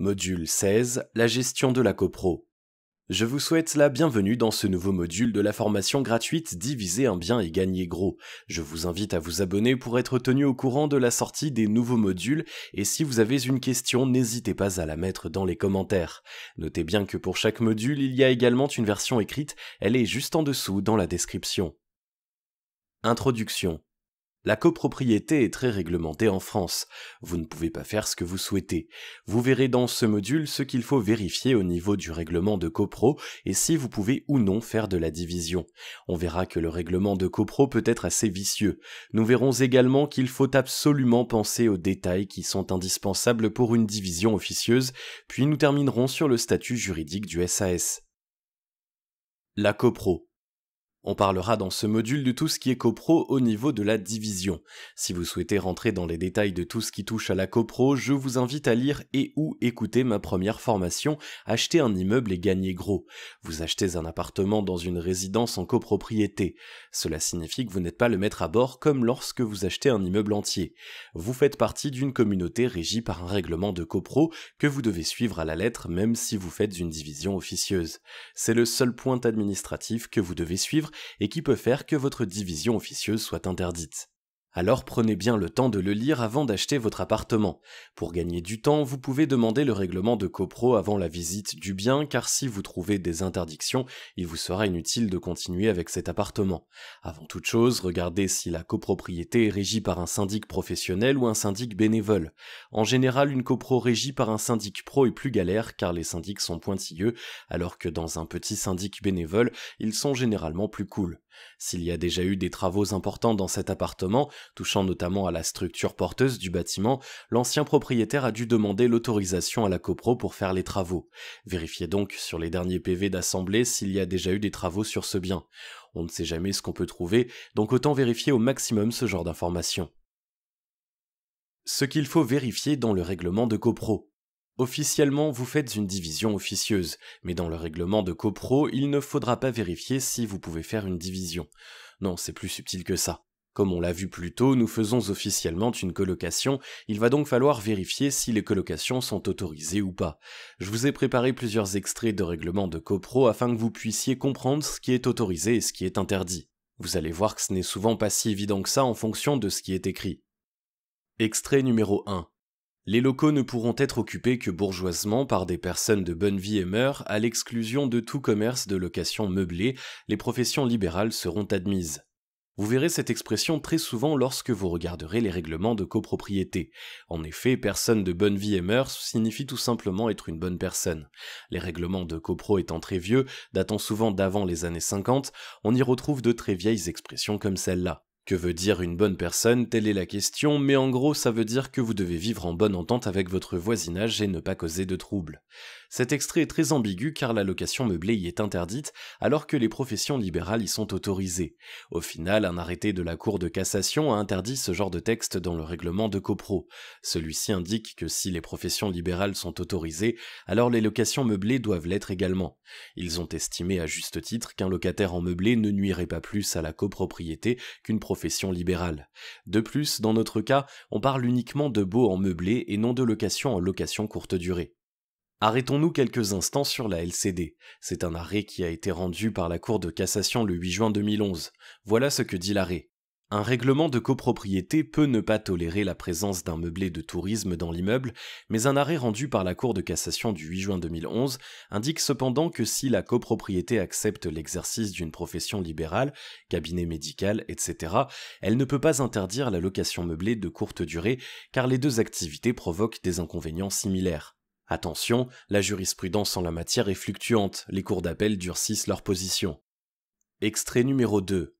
Module 16, la gestion de la copro. Je vous souhaite la bienvenue dans ce nouveau module de la formation gratuite Diviser un bien et gagner gros. Je vous invite à vous abonner pour être tenu au courant de la sortie des nouveaux modules et si vous avez une question, n'hésitez pas à la mettre dans les commentaires. Notez bien que pour chaque module, il y a également une version écrite, elle est juste en dessous dans la description. Introduction la copropriété est très réglementée en France. Vous ne pouvez pas faire ce que vous souhaitez. Vous verrez dans ce module ce qu'il faut vérifier au niveau du règlement de copro et si vous pouvez ou non faire de la division. On verra que le règlement de copro peut être assez vicieux. Nous verrons également qu'il faut absolument penser aux détails qui sont indispensables pour une division officieuse, puis nous terminerons sur le statut juridique du SAS. La copro. On parlera dans ce module de tout ce qui est copro au niveau de la division. Si vous souhaitez rentrer dans les détails de tout ce qui touche à la copro, je vous invite à lire et ou écouter ma première formation, acheter un immeuble et gagner gros. Vous achetez un appartement dans une résidence en copropriété. Cela signifie que vous n'êtes pas le maître à bord comme lorsque vous achetez un immeuble entier. Vous faites partie d'une communauté régie par un règlement de copro que vous devez suivre à la lettre même si vous faites une division officieuse. C'est le seul point administratif que vous devez suivre et qui peut faire que votre division officieuse soit interdite. Alors prenez bien le temps de le lire avant d'acheter votre appartement. Pour gagner du temps, vous pouvez demander le règlement de copro avant la visite du bien car si vous trouvez des interdictions, il vous sera inutile de continuer avec cet appartement. Avant toute chose, regardez si la copropriété est régie par un syndic professionnel ou un syndic bénévole. En général, une copro régie par un syndic pro est plus galère car les syndics sont pointilleux alors que dans un petit syndic bénévole, ils sont généralement plus cool. S'il y a déjà eu des travaux importants dans cet appartement, touchant notamment à la structure porteuse du bâtiment, l'ancien propriétaire a dû demander l'autorisation à la copro pour faire les travaux. Vérifiez donc sur les derniers PV d'assemblée s'il y a déjà eu des travaux sur ce bien. On ne sait jamais ce qu'on peut trouver, donc autant vérifier au maximum ce genre d'informations. Ce qu'il faut vérifier dans le règlement de copro. Officiellement, vous faites une division officieuse, mais dans le règlement de CoPro, il ne faudra pas vérifier si vous pouvez faire une division. Non, c'est plus subtil que ça. Comme on l'a vu plus tôt, nous faisons officiellement une colocation, il va donc falloir vérifier si les colocations sont autorisées ou pas. Je vous ai préparé plusieurs extraits de règlement de CoPro afin que vous puissiez comprendre ce qui est autorisé et ce qui est interdit. Vous allez voir que ce n'est souvent pas si évident que ça en fonction de ce qui est écrit. Extrait numéro 1. Les locaux ne pourront être occupés que bourgeoisement par des personnes de bonne vie et mœurs, à l'exclusion de tout commerce de location meublée, les professions libérales seront admises. Vous verrez cette expression très souvent lorsque vous regarderez les règlements de copropriété. En effet, personne de bonne vie et mœurs signifie tout simplement être une bonne personne. Les règlements de copro étant très vieux, datant souvent d'avant les années 50, on y retrouve de très vieilles expressions comme celle-là. Que veut dire une bonne personne Telle est la question, mais en gros ça veut dire que vous devez vivre en bonne entente avec votre voisinage et ne pas causer de troubles. Cet extrait est très ambigu car la location meublée y est interdite alors que les professions libérales y sont autorisées. Au final, un arrêté de la Cour de cassation a interdit ce genre de texte dans le règlement de CoPro. Celui-ci indique que si les professions libérales sont autorisées, alors les locations meublées doivent l'être également. Ils ont estimé à juste titre qu'un locataire en meublé ne nuirait pas plus à la copropriété qu'une profession libérale. De plus, dans notre cas, on parle uniquement de beaux en meublé et non de location en location courte durée. Arrêtons-nous quelques instants sur la LCD. C'est un arrêt qui a été rendu par la Cour de cassation le 8 juin 2011. Voilà ce que dit l'arrêt. Un règlement de copropriété peut ne pas tolérer la présence d'un meublé de tourisme dans l'immeuble, mais un arrêt rendu par la Cour de cassation du 8 juin 2011 indique cependant que si la copropriété accepte l'exercice d'une profession libérale, cabinet médical, etc., elle ne peut pas interdire la location meublée de courte durée, car les deux activités provoquent des inconvénients similaires. Attention, la jurisprudence en la matière est fluctuante, les cours d'appel durcissent leur position. Extrait numéro 2.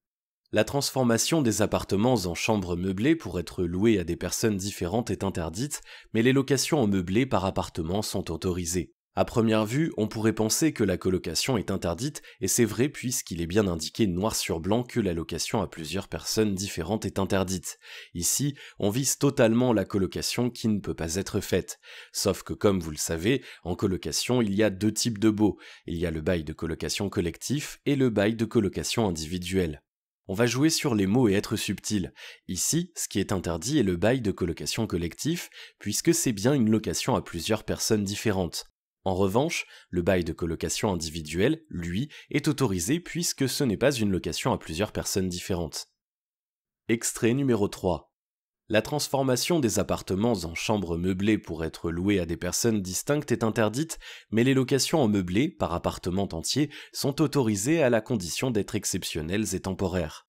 La transformation des appartements en chambres meublées pour être louées à des personnes différentes est interdite, mais les locations en meublé par appartement sont autorisées. À première vue, on pourrait penser que la colocation est interdite, et c'est vrai puisqu'il est bien indiqué noir sur blanc que la location à plusieurs personnes différentes est interdite. Ici, on vise totalement la colocation qui ne peut pas être faite. Sauf que comme vous le savez, en colocation, il y a deux types de baux. Il y a le bail de colocation collectif et le bail de colocation individuelle. On va jouer sur les mots et être subtil. Ici, ce qui est interdit est le bail de colocation collectif, puisque c'est bien une location à plusieurs personnes différentes. En revanche, le bail de colocation individuelle, lui, est autorisé puisque ce n'est pas une location à plusieurs personnes différentes. Extrait numéro 3. La transformation des appartements en chambres meublées pour être louées à des personnes distinctes est interdite, mais les locations en meublé, par appartement entier, sont autorisées à la condition d'être exceptionnelles et temporaires.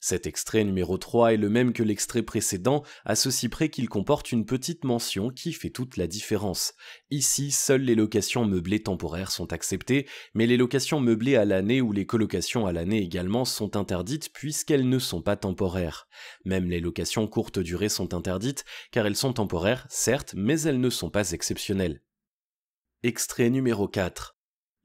Cet extrait numéro 3 est le même que l'extrait précédent, à ceci près qu'il comporte une petite mention qui fait toute la différence. Ici, seules les locations meublées temporaires sont acceptées, mais les locations meublées à l'année ou les colocations à l'année également sont interdites puisqu'elles ne sont pas temporaires. Même les locations courtes durées sont interdites, car elles sont temporaires, certes, mais elles ne sont pas exceptionnelles. Extrait numéro 4.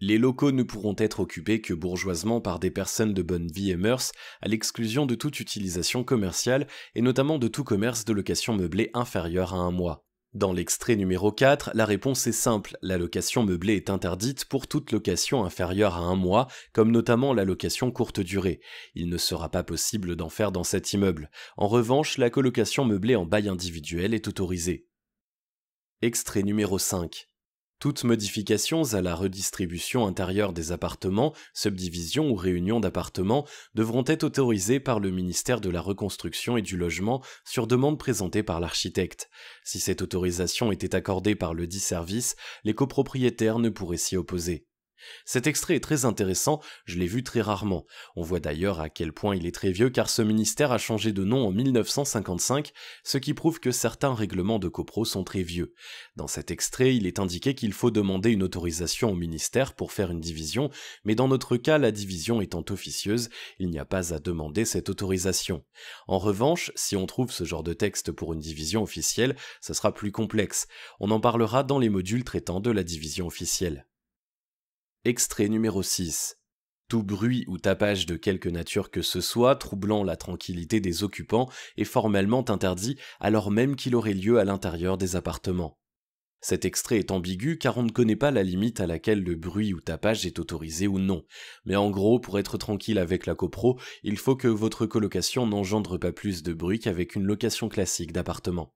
Les locaux ne pourront être occupés que bourgeoisement par des personnes de bonne vie et mœurs, à l'exclusion de toute utilisation commerciale et notamment de tout commerce de location meublée inférieure à un mois. Dans l'extrait numéro 4, la réponse est simple, la location meublée est interdite pour toute location inférieure à un mois, comme notamment la location courte durée. Il ne sera pas possible d'en faire dans cet immeuble. En revanche, la colocation meublée en bail individuel est autorisée. Extrait numéro 5. Toutes modifications à la redistribution intérieure des appartements, subdivisions ou réunions d'appartements devront être autorisées par le ministère de la Reconstruction et du Logement sur demande présentée par l'architecte. Si cette autorisation était accordée par le dit service, les copropriétaires ne pourraient s'y opposer. Cet extrait est très intéressant, je l'ai vu très rarement. On voit d'ailleurs à quel point il est très vieux car ce ministère a changé de nom en 1955, ce qui prouve que certains règlements de copro sont très vieux. Dans cet extrait, il est indiqué qu'il faut demander une autorisation au ministère pour faire une division, mais dans notre cas, la division étant officieuse, il n'y a pas à demander cette autorisation. En revanche, si on trouve ce genre de texte pour une division officielle, ce sera plus complexe. On en parlera dans les modules traitant de la division officielle. Extrait numéro 6. Tout bruit ou tapage de quelque nature que ce soit, troublant la tranquillité des occupants, est formellement interdit alors même qu'il aurait lieu à l'intérieur des appartements. Cet extrait est ambigu car on ne connaît pas la limite à laquelle le bruit ou tapage est autorisé ou non. Mais en gros, pour être tranquille avec la copro, il faut que votre colocation n'engendre pas plus de bruit qu'avec une location classique d'appartement.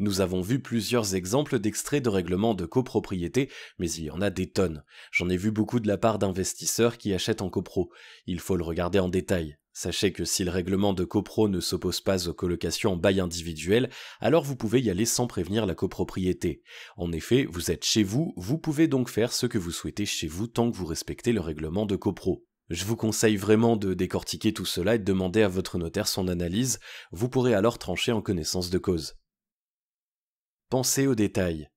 Nous avons vu plusieurs exemples d'extraits de règlements de copropriété, mais il y en a des tonnes. J'en ai vu beaucoup de la part d'investisseurs qui achètent en copro. Il faut le regarder en détail. Sachez que si le règlement de copro ne s'oppose pas aux colocations en bail individuel, alors vous pouvez y aller sans prévenir la copropriété. En effet, vous êtes chez vous, vous pouvez donc faire ce que vous souhaitez chez vous tant que vous respectez le règlement de copro. Je vous conseille vraiment de décortiquer tout cela et de demander à votre notaire son analyse, vous pourrez alors trancher en connaissance de cause. Pensez aux détails.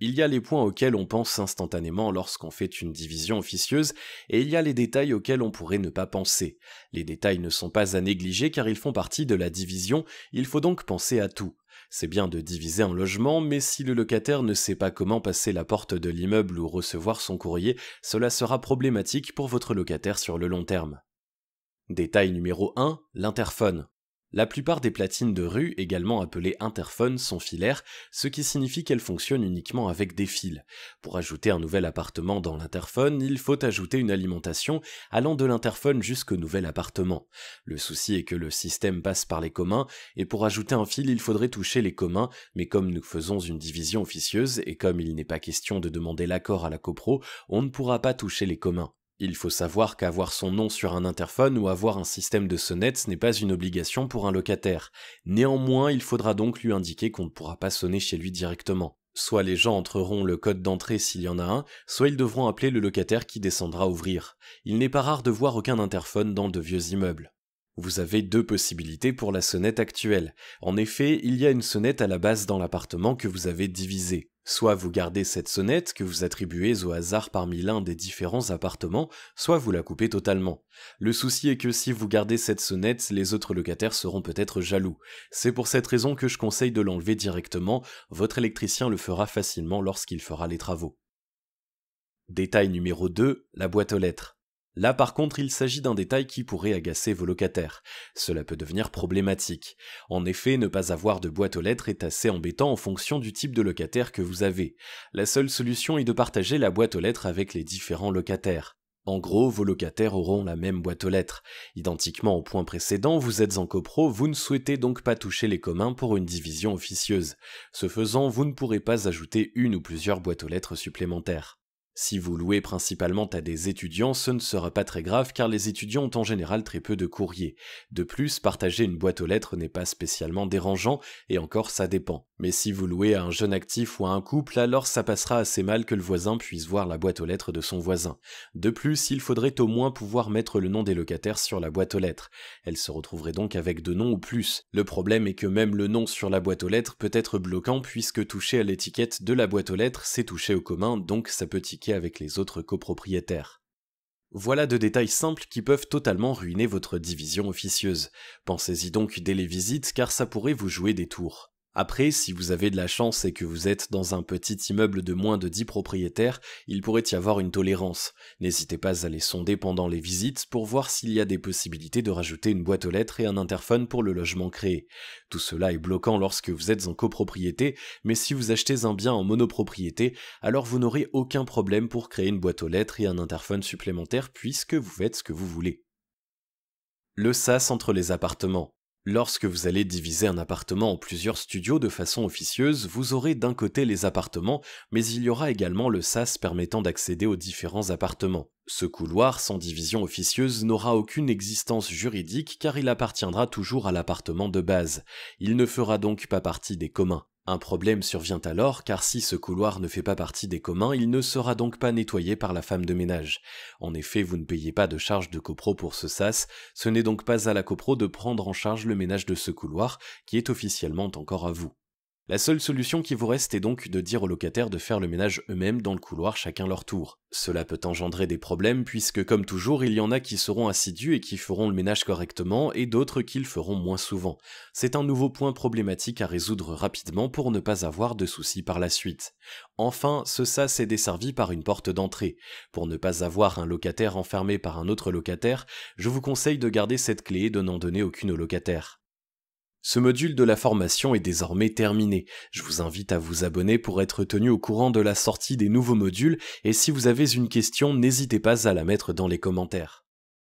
Il y a les points auxquels on pense instantanément lorsqu'on fait une division officieuse, et il y a les détails auxquels on pourrait ne pas penser. Les détails ne sont pas à négliger car ils font partie de la division, il faut donc penser à tout. C'est bien de diviser un logement, mais si le locataire ne sait pas comment passer la porte de l'immeuble ou recevoir son courrier, cela sera problématique pour votre locataire sur le long terme. Détail numéro 1, l'interphone. La plupart des platines de rue, également appelées interphones, sont filaires, ce qui signifie qu'elles fonctionnent uniquement avec des fils. Pour ajouter un nouvel appartement dans l'interphone, il faut ajouter une alimentation allant de l'interphone jusqu'au nouvel appartement. Le souci est que le système passe par les communs, et pour ajouter un fil, il faudrait toucher les communs, mais comme nous faisons une division officieuse, et comme il n'est pas question de demander l'accord à la copro, on ne pourra pas toucher les communs. Il faut savoir qu'avoir son nom sur un interphone ou avoir un système de sonnette, n'est pas une obligation pour un locataire. Néanmoins, il faudra donc lui indiquer qu'on ne pourra pas sonner chez lui directement. Soit les gens entreront le code d'entrée s'il y en a un, soit ils devront appeler le locataire qui descendra ouvrir. Il n'est pas rare de voir aucun interphone dans de vieux immeubles. Vous avez deux possibilités pour la sonnette actuelle. En effet, il y a une sonnette à la base dans l'appartement que vous avez divisé. Soit vous gardez cette sonnette que vous attribuez au hasard parmi l'un des différents appartements, soit vous la coupez totalement. Le souci est que si vous gardez cette sonnette, les autres locataires seront peut-être jaloux. C'est pour cette raison que je conseille de l'enlever directement, votre électricien le fera facilement lorsqu'il fera les travaux. Détail numéro 2, la boîte aux lettres. Là par contre, il s'agit d'un détail qui pourrait agacer vos locataires. Cela peut devenir problématique. En effet, ne pas avoir de boîte aux lettres est assez embêtant en fonction du type de locataire que vous avez. La seule solution est de partager la boîte aux lettres avec les différents locataires. En gros, vos locataires auront la même boîte aux lettres. Identiquement au point précédent, vous êtes en copro, vous ne souhaitez donc pas toucher les communs pour une division officieuse. Ce faisant, vous ne pourrez pas ajouter une ou plusieurs boîtes aux lettres supplémentaires. Si vous louez principalement à des étudiants, ce ne sera pas très grave car les étudiants ont en général très peu de courrier. De plus, partager une boîte aux lettres n'est pas spécialement dérangeant, et encore ça dépend. Mais si vous louez à un jeune actif ou à un couple, alors ça passera assez mal que le voisin puisse voir la boîte aux lettres de son voisin. De plus, il faudrait au moins pouvoir mettre le nom des locataires sur la boîte aux lettres. Elle se retrouverait donc avec deux noms ou plus. Le problème est que même le nom sur la boîte aux lettres peut être bloquant puisque toucher à l'étiquette de la boîte aux lettres, c'est toucher au commun, donc ça peut tiquer avec les autres copropriétaires. Voilà deux détails simples qui peuvent totalement ruiner votre division officieuse. Pensez-y donc dès les visites car ça pourrait vous jouer des tours. Après, si vous avez de la chance et que vous êtes dans un petit immeuble de moins de 10 propriétaires, il pourrait y avoir une tolérance. N'hésitez pas à les sonder pendant les visites pour voir s'il y a des possibilités de rajouter une boîte aux lettres et un interphone pour le logement créé. Tout cela est bloquant lorsque vous êtes en copropriété, mais si vous achetez un bien en monopropriété, alors vous n'aurez aucun problème pour créer une boîte aux lettres et un interphone supplémentaire puisque vous faites ce que vous voulez. Le sas entre les appartements. Lorsque vous allez diviser un appartement en plusieurs studios de façon officieuse, vous aurez d'un côté les appartements, mais il y aura également le SAS permettant d'accéder aux différents appartements. Ce couloir sans division officieuse n'aura aucune existence juridique car il appartiendra toujours à l'appartement de base. Il ne fera donc pas partie des communs. Un problème survient alors car si ce couloir ne fait pas partie des communs, il ne sera donc pas nettoyé par la femme de ménage. En effet, vous ne payez pas de charge de copro pour ce sas, ce n'est donc pas à la copro de prendre en charge le ménage de ce couloir qui est officiellement encore à vous. La seule solution qui vous reste est donc de dire aux locataires de faire le ménage eux-mêmes dans le couloir chacun leur tour. Cela peut engendrer des problèmes puisque comme toujours il y en a qui seront assidus et qui feront le ménage correctement et d'autres qui le feront moins souvent. C'est un nouveau point problématique à résoudre rapidement pour ne pas avoir de soucis par la suite. Enfin, ce sas est desservi par une porte d'entrée. Pour ne pas avoir un locataire enfermé par un autre locataire, je vous conseille de garder cette clé et de n'en donner aucune au locataire. Ce module de la formation est désormais terminé. Je vous invite à vous abonner pour être tenu au courant de la sortie des nouveaux modules et si vous avez une question, n'hésitez pas à la mettre dans les commentaires.